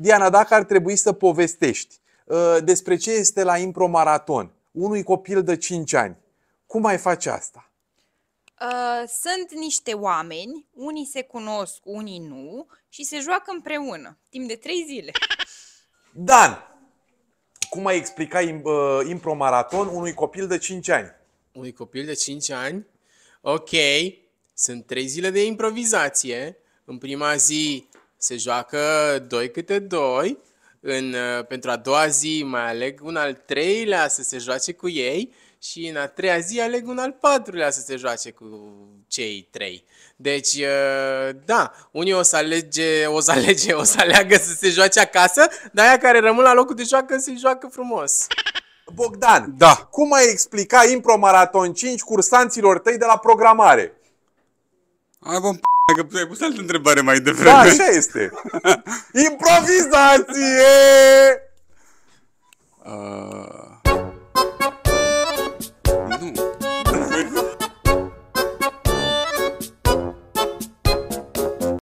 Diana, dacă ar trebui să povestești uh, despre ce este la Impro Maraton unui copil de 5 ani, cum ai face asta? Uh, sunt niște oameni, unii se cunosc, unii nu, și se joacă împreună, timp de 3 zile. Dan, cum ai explica uh, Impro Maraton unui copil de 5 ani? Unui copil de 5 ani? Ok, sunt 3 zile de improvizație. În prima zi se joacă doi câte doi În, uh, pentru a doua zi mai aleg un al treilea să se joace cu ei și în a treia zi aleg un al patrulea să se joace cu cei trei. Deci, uh, da, unii o să alege, o să alege, o să aleagă să se joace acasă, dar aia care rămân la locul de joacă se joacă frumos. Bogdan, da. cum ai explica Impro Maraton 5 cursanților tăi de la programare? Ai bun p- Că ai pus altă întrebare mai da, devreme. Da, așa este. Improvizație!